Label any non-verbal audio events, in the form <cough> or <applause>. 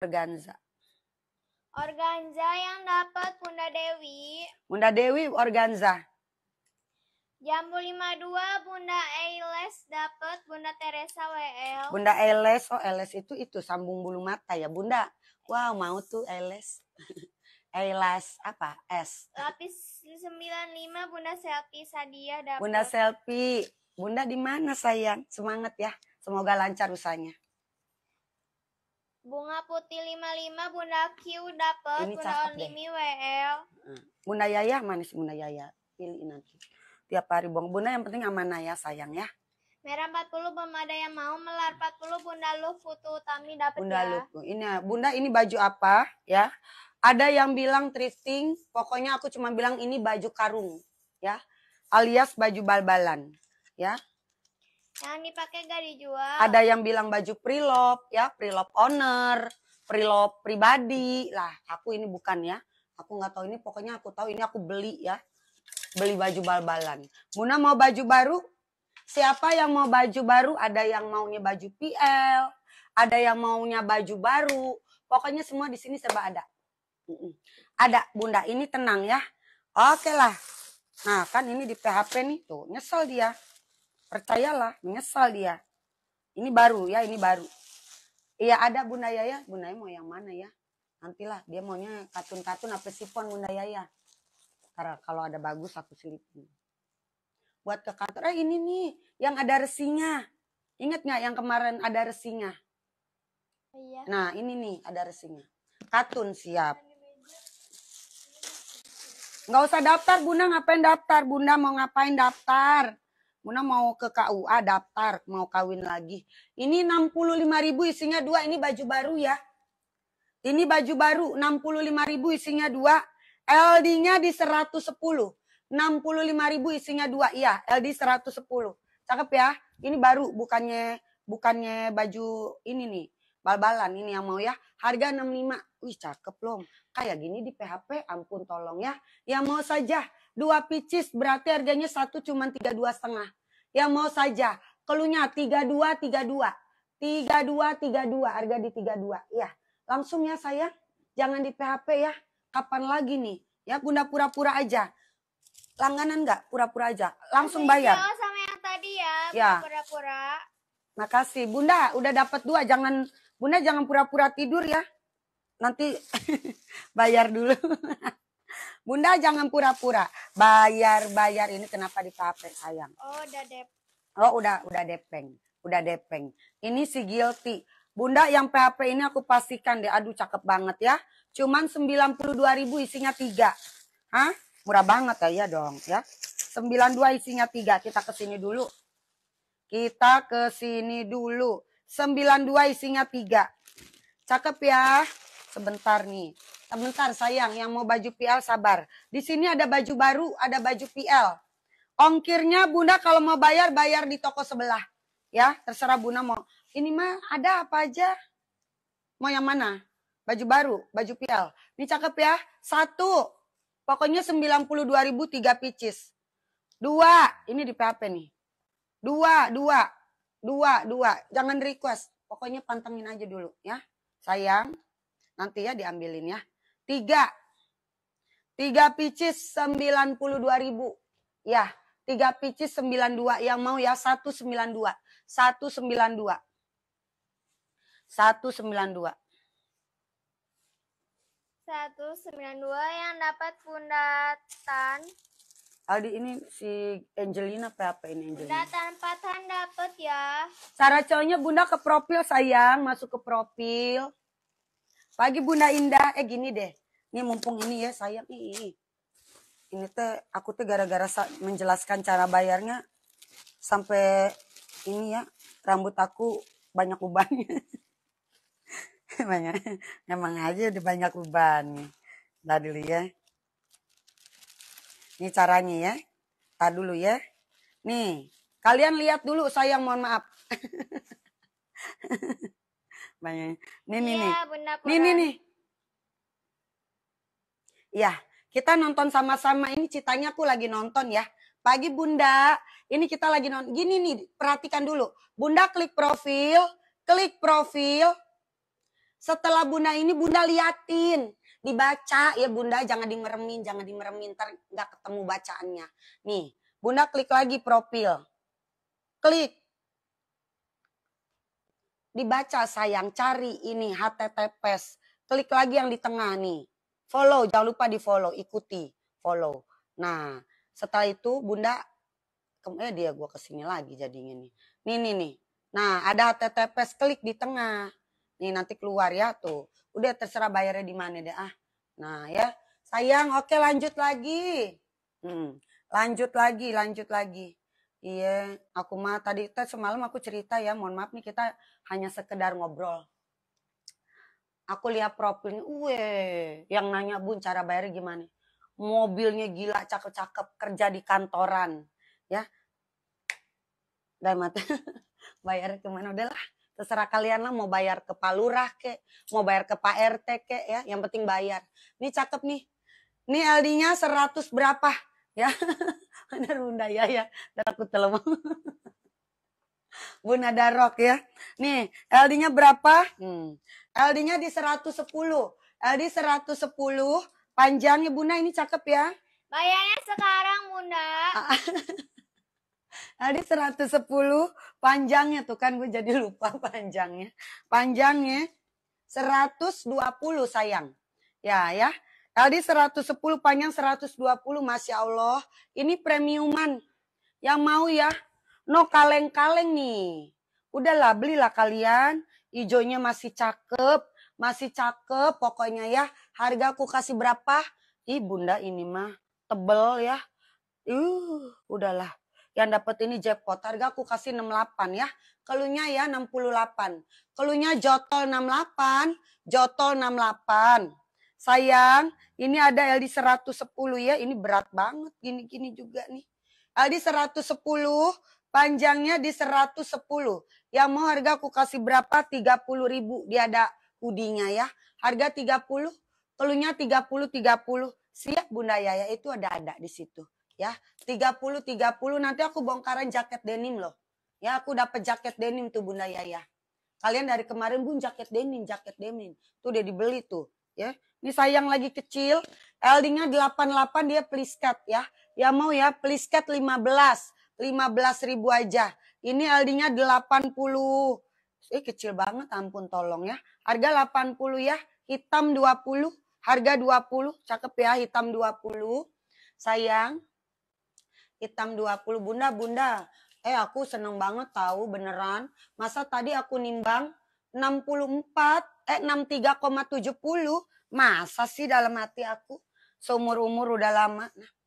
organza? Organza yang dapat Bunda Dewi. Bunda Dewi organza. Jambu 52 Bunda Eiles dapat Bunda Teresa WL. Bunda Eiles, oh Eiles itu itu sambung bulu mata ya Bunda. Wow mau tuh Eiles. <laughs> Eiles apa S. Lapis 95 Bunda Selfie Sadia dapat. Bunda Selfie, Bunda di mana sayang? Semangat ya, semoga lancar usahanya. Bunga Putih 55 Bunda Q dapat Bunda Onimi WL. Hmm. Bunda Yaya manis Bunda Yaya. Pilih nanti. Tiap hari bong Bunda yang penting amanah ya sayang ya. Merah 40 belum ada yang mau melar 40 Bunda Lu foto Utami dapat Bunda ya. Lu. Ini Bunda ini baju apa ya? Ada yang bilang thrifting, pokoknya aku cuma bilang ini baju karung ya. Alias baju balbalan ya. Yang dipakai gak dijual. Ada yang bilang baju prilop, ya prilop owner, prilop pribadi. Lah, aku ini bukan ya. Aku nggak tahu ini, pokoknya aku tahu ini aku beli ya. Beli baju bal-balan. Muna mau baju baru? Siapa yang mau baju baru? Ada yang maunya baju PL, ada yang maunya baju baru. Pokoknya semua di sini serba ada. Ada, Bunda. Ini tenang ya. Oke lah. Nah, kan ini di PHP nih. Tuh, nyesel dia percayalah menyesal dia ini baru ya ini baru iya ada bunda yaya bunda yaya mau yang mana ya nantilah dia maunya katun-katun apa sifon bunda yaya karena kalau ada bagus aku selipin buat ke kantor eh ini nih yang ada resinya inget nggak yang kemarin ada resinya iya. nah ini nih ada resinya katun siap nggak usah daftar bunda ngapain daftar bunda mau ngapain daftar Muna mau ke KUA daftar, mau kawin lagi. Ini lima ribu isinya dua, ini baju baru ya. Ini baju baru lima ribu isinya dua. LD-nya di 110. lima ribu isinya dua, iya LD 110. Cakep ya, ini baru bukannya bukannya baju ini nih bal-balan ini yang mau ya harga 65 wih cakep loh kayak gini di PHP ampun tolong ya yang mau saja dua picis berarti harganya satu cuma tiga dua setengah yang mau saja kelunya tiga dua tiga dua tiga dua tiga dua harga di tiga dua ya langsung ya saya jangan di PHP ya kapan lagi nih ya bunda pura-pura aja langganan nggak pura-pura aja langsung bayar sama yang tadi ya, ya. pura-pura makasih bunda udah dapat dua jangan Bunda jangan pura-pura tidur ya. Nanti <laughs> bayar dulu. <laughs> Bunda jangan pura-pura. Bayar-bayar ini kenapa di kafe sayang? Oh, udah dep. Oh, udah udah depeng. Udah depeng. Ini si Guilty. Bunda yang PHP ini aku pastikan deh. Aduh, cakep banget ya. Cuman ribu isinya 3. Hah? Murah banget ya, ya dong, ya. 92 isinya 3. Kita ke sini dulu. Kita ke sini dulu. 92 isinya 3. Cakep ya. Sebentar nih. Sebentar sayang yang mau baju PL sabar. Di sini ada baju baru, ada baju PL. Ongkirnya Bunda kalau mau bayar bayar di toko sebelah. Ya, terserah Bunda mau. Ini mah ada apa aja? Mau yang mana? Baju baru, baju PL. Ini cakep ya. Satu. Pokoknya 92.000 tiga picis. Dua, ini di PHP nih. Dua, dua. Dua, dua. Jangan request. Pokoknya pantengin aja dulu ya. Sayang. Nanti ya diambilin ya. Tiga. Tiga picis 92 ribu. Ya. Tiga picis 92. Yang mau ya 192. 192. 192. 192 yang dapat tan Aldi ini si Angelina apa-apa ini Angelina? Bunda tanpa tanda dapat ya. Cara cowoknya Bunda ke profil sayang, masuk ke profil. Pagi Bunda Indah, eh gini deh. Ini mumpung ini ya sayang nih. Ini teh aku tuh gara-gara menjelaskan cara bayarnya sampai ini ya rambut aku banyak ubannya. <laughs> banyak. Emang aja udah banyak uban. dulu ya. Ini caranya ya. Tar dulu ya. Nih, kalian lihat dulu sayang mohon maaf. <laughs> Banyak. Nih, nih, iya, nih. Nih, nih, nih. Ya, kita nonton sama-sama. Ini citanya aku lagi nonton ya. Pagi Bunda, ini kita lagi nonton. Gini nih, perhatikan dulu. Bunda klik profil, klik profil. Setelah Bunda ini Bunda liatin dibaca ya bunda jangan dimeremin jangan dimeremin ntar nggak ketemu bacaannya nih bunda klik lagi profil klik dibaca sayang cari ini https klik lagi yang di tengah nih follow jangan lupa di follow ikuti follow nah setelah itu bunda eh dia gue kesini lagi jadinya nih nih nih nih nah ada https klik di tengah nih nanti keluar ya tuh udah terserah bayarnya di mana deh ah nah ya sayang oke lanjut lagi hmm, lanjut lagi lanjut lagi iya aku mah tadi kita semalam aku cerita ya mohon maaf nih kita hanya sekedar ngobrol aku lihat profilnya uwe yang nanya bun cara bayarnya gimana mobilnya gila cakep-cakep kerja di kantoran ya dan mati <laughs> bayar kemana lah terserah kalian lah mau bayar ke Pak Lurah ke, mau bayar ke Pak RT ke ya, yang penting bayar. Ini cakep nih. Ini LD-nya 100 berapa ya? <laughs> Benar Bunda ya ya, takut telepon. <laughs> Bunda Darok ya. Nih, LD-nya berapa? Hmm. LD-nya di 110. LD 110, panjangnya Bunda ini cakep ya. Bayarnya sekarang Bunda. <laughs> Tadi 110 panjangnya tuh kan gue jadi lupa <laughs> panjangnya. Panjangnya 120 sayang. Ya ya. Tadi 110 panjang 120 Masya Allah. Ini premiuman. Yang mau ya. No kaleng-kaleng nih. Udahlah belilah kalian. Ijonya masih cakep. Masih cakep pokoknya ya. Harga aku kasih berapa? Ih bunda ini mah tebel ya. Uh, udahlah yang dapat ini jackpot. Harga aku kasih 68 ya. Kelunya ya 68. Kelunya jotol 68, jotol 68. Sayang, ini ada LD 110 ya. Ini berat banget gini-gini juga nih. LD 110, panjangnya di 110. Yang mau harga aku kasih berapa? 30 ribu. Dia ada kudinya ya. Harga 30, kelunya 30 30. Siap Bunda Yaya itu ada ada di situ ya 30 30 nanti aku bongkaran jaket denim loh ya aku dapat jaket denim tuh Bunda Yaya kalian dari kemarin Bun jaket denim jaket denim tuh udah dibeli tuh ya ini sayang lagi kecil eldingnya nya 88 dia please ya ya mau ya please cut 15 15 ribu aja ini eldingnya nya 80 eh kecil banget ampun tolong ya harga 80 ya hitam 20 harga 20 cakep ya hitam 20 sayang hitam 20 bunda bunda eh aku seneng banget tahu beneran masa tadi aku nimbang 64 eh 63,70 masa sih dalam hati aku seumur umur udah lama nah